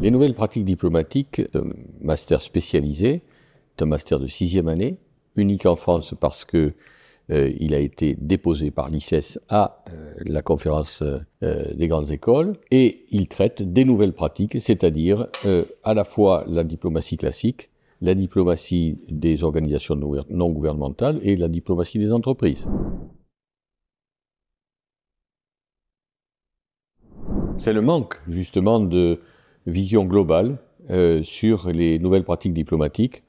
Les nouvelles pratiques diplomatiques master spécialisé, un master de sixième année, unique en France parce que euh, il a été déposé par l'ICES à euh, la conférence euh, des grandes écoles et il traite des nouvelles pratiques, c'est-à-dire à la fois la diplomatie classique, la diplomatie des organisations non gouvernementales et la diplomatie des entreprises. C'est le manque justement de vision globale euh, sur les nouvelles pratiques diplomatiques.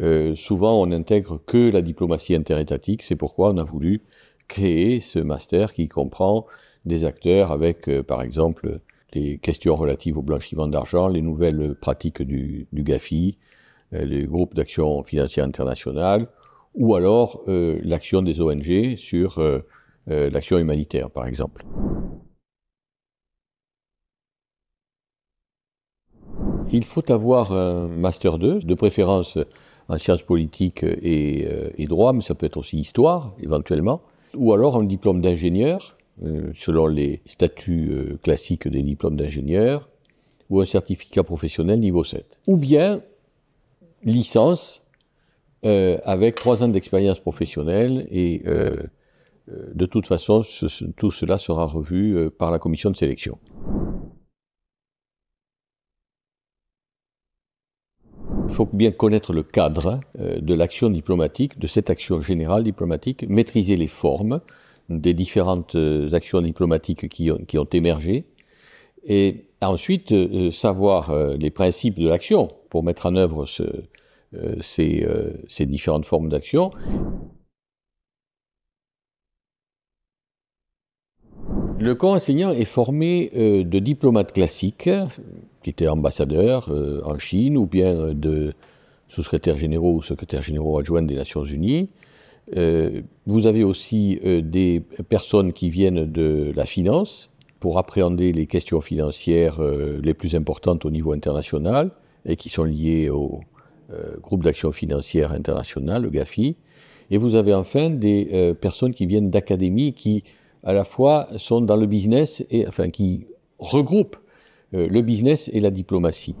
Euh, souvent, on n'intègre que la diplomatie interétatique. C'est pourquoi on a voulu créer ce master qui comprend des acteurs avec, euh, par exemple, les questions relatives au blanchiment d'argent, les nouvelles pratiques du, du GAFI, les groupes d'action financière internationale, ou alors l'action des ONG sur l'action humanitaire, par exemple. Il faut avoir un Master 2, de préférence en sciences politiques et, euh, et droit, mais ça peut être aussi histoire, éventuellement, ou alors un diplôme d'ingénieur, euh, selon les statuts euh, classiques des diplômes d'ingénieur, ou un certificat professionnel niveau 7. Ou bien licence avec trois ans d'expérience professionnelle et de toute façon tout cela sera revu par la commission de sélection. il faut bien connaître le cadre hein, euh, de l'action diplomatique, de cette action générale diplomatique, maîtriser les formes des différentes euh, actions diplomatiques qui ont, qui émergé, et ensuite euh, savoir les principes de l'action pour mettre en œuvre ce, ces, ces différentes formes d'action. Le co-enseignant est formé euh, de diplomates classiques, qui étaient ambassadeurs euh, en Chine, ou bien euh, de sous-secrétaires généraux ou secrétaires généraux adjoints des Nations Unies. vous avez aussi des personnes qui viennent de la finance pour appréhender les questions financières les plus importantes au niveau international et qui sont liées au groupe d'action financière international, le GAFI. Et vous avez enfin des personnes qui viennent d'académies qui à la fois sont dans le business, et, enfin qui regroupent euh, le business et la diplomatie.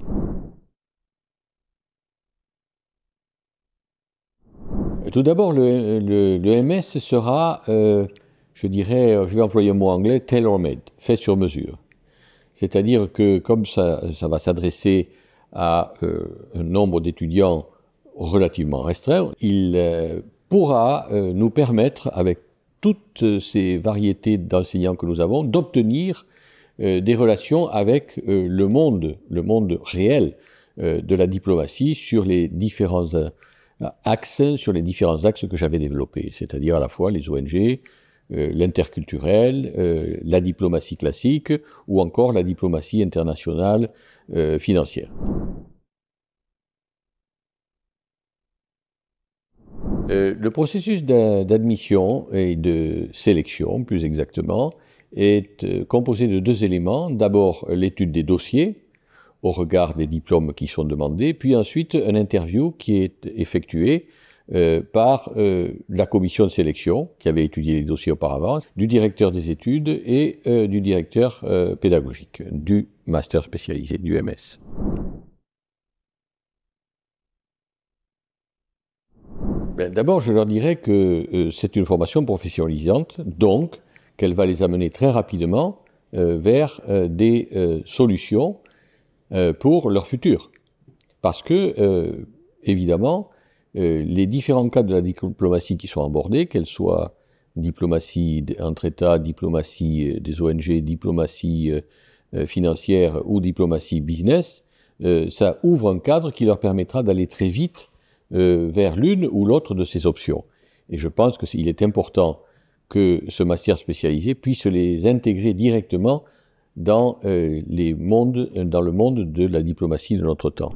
Tout d'abord, le, MS sera, euh, je dirais, je vais employer un mot anglais, tailor-made, fait sur mesure. C'est-à-dire que comme ça, va s'adresser à euh, un nombre d'étudiants relativement restreint, il pourra nous permettre, avec toutes ces variétés d'enseignants que nous avons, d'obtenir euh, des relations avec euh, le monde, le monde réel euh, de la diplomatie sur les différents axes, sur les différents axes que j'avais développés, c'est-à-dire à la fois les ONG, l'interculturel, la diplomatie classique ou encore la diplomatie internationale financière. Euh, le processus d'admission et de sélection, plus exactement, est euh, composé de deux éléments. D'abord, l'étude des dossiers au regard des diplômes qui sont demandés, puis ensuite un interview qui est effectué euh, par la commission de sélection, qui avait étudié les dossiers auparavant, du directeur des études et du directeur pédagogique, du master spécialisé, du MS. Ben, d'abord, je leur dirais que euh, c'est une formation professionnalisante, donc qu'elle va les amener très rapidement euh, vers euh, des solutions pour leur futur. Parce que, évidemment, les différents cadres de la diplomatie qui sont abordés, qu'elles soient diplomatie entre États, diplomatie des ONG, diplomatie financière ou diplomatie business, ça ouvre un cadre qui leur permettra d'aller très vite euh, vers l'une ou l'autre de ces options. Et je pense qu'il est important que ce master spécialisé puisse les intégrer directement dans, euh, les mondes, dans le monde de la diplomatie de notre temps.